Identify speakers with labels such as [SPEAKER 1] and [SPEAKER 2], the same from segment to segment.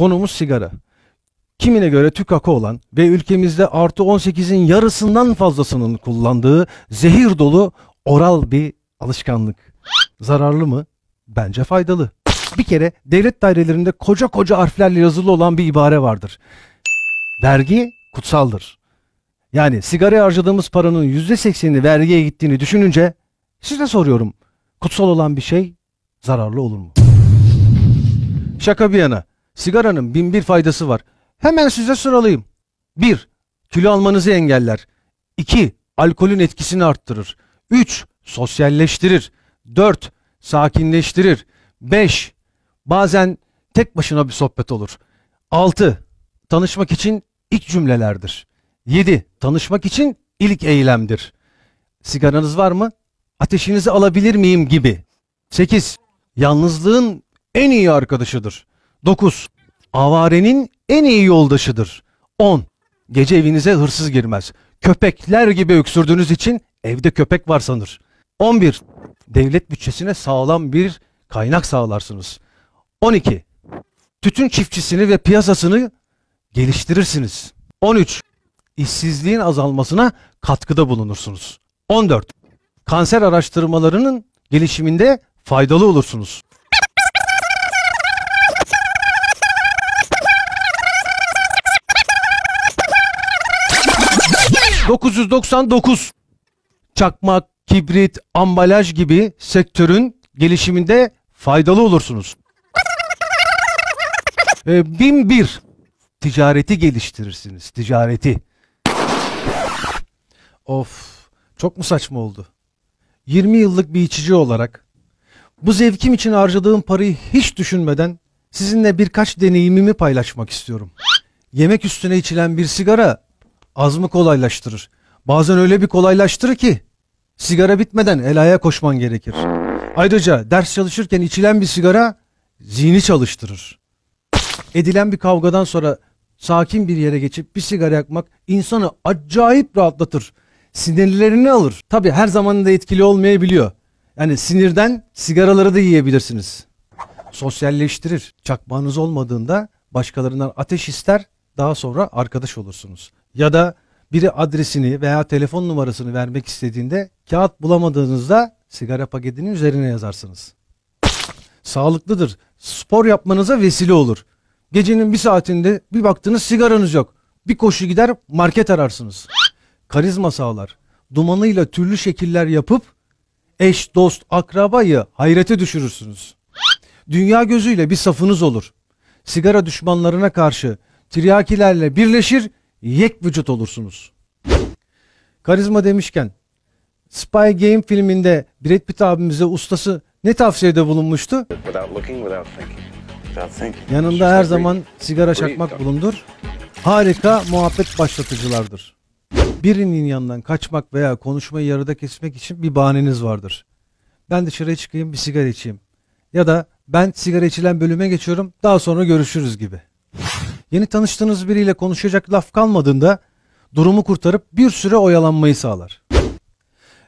[SPEAKER 1] Konumuz sigara. Kimine göre tükakı olan ve ülkemizde artı 18'in yarısından fazlasının kullandığı zehir dolu oral bir alışkanlık. Zararlı mı? Bence faydalı. Bir kere devlet dairelerinde koca koca harflerle yazılı olan bir ibare vardır. Vergi kutsaldır. Yani sigara harcadığımız paranın yüzde sekseni vergiye gittiğini düşününce size soruyorum. Kutsal olan bir şey zararlı olur mu? Şaka bir yana. Sigaranın bin bir faydası var. Hemen size sıralayayım. 1. Kilo almanızı engeller. 2. Alkolün etkisini arttırır. 3. Sosyalleştirir. 4. Sakinleştirir. 5. Bazen tek başına bir sohbet olur. 6. Tanışmak için ilk cümlelerdir. 7. Tanışmak için ilk eylemdir. Sigaranız var mı? Ateşinizi alabilir miyim gibi. 8. Yalnızlığın en iyi arkadaşıdır. 9. Avarenin en iyi yoldaşıdır. 10. Gece evinize hırsız girmez. Köpekler gibi öksürdüğünüz için evde köpek var sanır. 11. Devlet bütçesine sağlam bir kaynak sağlarsınız. 12. Tütün çiftçisini ve piyasasını geliştirirsiniz. 13. İşsizliğin azalmasına katkıda bulunursunuz. 14. Kanser araştırmalarının gelişiminde faydalı olursunuz. 999 çakmak, kibrit, ambalaj gibi sektörün gelişiminde faydalı olursunuz. 1001 ee, ticareti geliştirirsiniz. Ticareti. Of çok mu saçma oldu? 20 yıllık bir içici olarak bu zevkim için harcadığım parayı hiç düşünmeden sizinle birkaç deneyimimi paylaşmak istiyorum. Yemek üstüne içilen bir sigara azmı kolaylaştırır. Bazen öyle bir kolaylaştırır ki sigara bitmeden elaya koşman gerekir. Ayrıca ders çalışırken içilen bir sigara zihni çalıştırır. Edilen bir kavgadan sonra sakin bir yere geçip bir sigara yakmak insanı acayip rahatlatır. Sinirlerini alır. Tabi her zaman da etkili olmayabiliyor. Yani sinirden sigaraları da yiyebilirsiniz. Sosyalleştirir. Çakmağınız olmadığında başkalarından ateş ister daha sonra arkadaş olursunuz ya da biri adresini veya telefon numarasını vermek istediğinde kağıt bulamadığınızda sigara paketinin üzerine yazarsınız. Sağlıklıdır. Spor yapmanıza vesile olur. Gecenin bir saatinde bir baktınız sigaranız yok. Bir koşu gider market ararsınız. Karizma sağlar. Dumanıyla türlü şekiller yapıp eş, dost, akrabayı hayrete düşürürsünüz. Dünya gözüyle bir safınız olur. Sigara düşmanlarına karşı triyakilerle birleşir yek vücut olursunuz. Karizma demişken Spy Game filminde Brad Pitt abimize ustası ne tavsiyede bulunmuştu? Yanında her zaman sigara çakmak bulundur. Harika muhabbet başlatıcılardır. Birinin yanından kaçmak veya konuşmayı yarıda kesmek için bir bahaneniz vardır. Ben dışarı çıkayım bir sigara içeyim. Ya da ben sigara içilen bölüme geçiyorum daha sonra görüşürüz gibi. Yeni tanıştığınız biriyle konuşacak laf kalmadığında durumu kurtarıp bir süre oyalanmayı sağlar.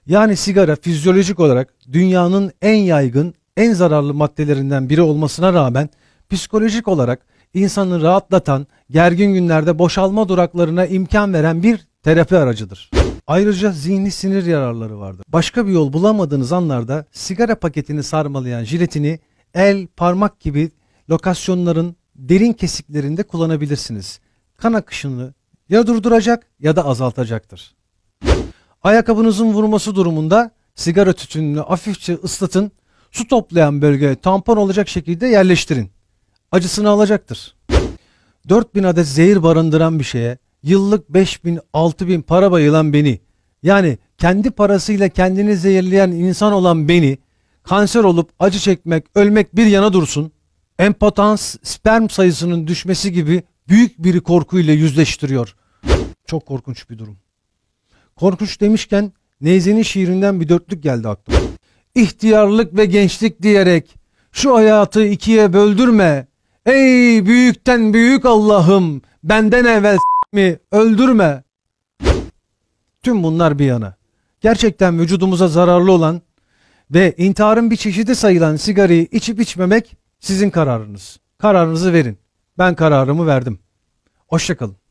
[SPEAKER 1] Yani sigara fizyolojik olarak dünyanın en yaygın, en zararlı maddelerinden biri olmasına rağmen psikolojik olarak insanı rahatlatan, gergin günlerde boşalma duraklarına imkan veren bir terapi aracıdır. Ayrıca zihni sinir yararları vardır. Başka bir yol bulamadığınız anlarda sigara paketini sarmalayan jiletini el, parmak gibi lokasyonların derin kesiklerinde kullanabilirsiniz. Kan akışını ya durduracak ya da azaltacaktır. Ayakkabınızın vurması durumunda sigara tütününü hafifçe ıslatın, su toplayan bölgeye tampon olacak şekilde yerleştirin. Acısını alacaktır. 4000 adet zehir barındıran bir şeye yıllık 5000 6000 para bayılan beni yani kendi parasıyla kendini zehirleyen insan olan beni kanser olup acı çekmek ölmek bir yana dursun empotans sperm sayısının düşmesi gibi büyük bir korku ile yüzleştiriyor. Çok korkunç bir durum. Korkunç demişken Neyzen'in şiirinden bir dörtlük geldi aklıma. İhtiyarlık ve gençlik diyerek şu hayatı ikiye böldürme. Ey büyükten büyük Allah'ım benden evvel mi öldürme. Tüm bunlar bir yana. Gerçekten vücudumuza zararlı olan ve intiharın bir çeşidi sayılan sigarayı içip içmemek sizin kararınız. Kararınızı verin. Ben kararımı verdim. Hoşçakalın.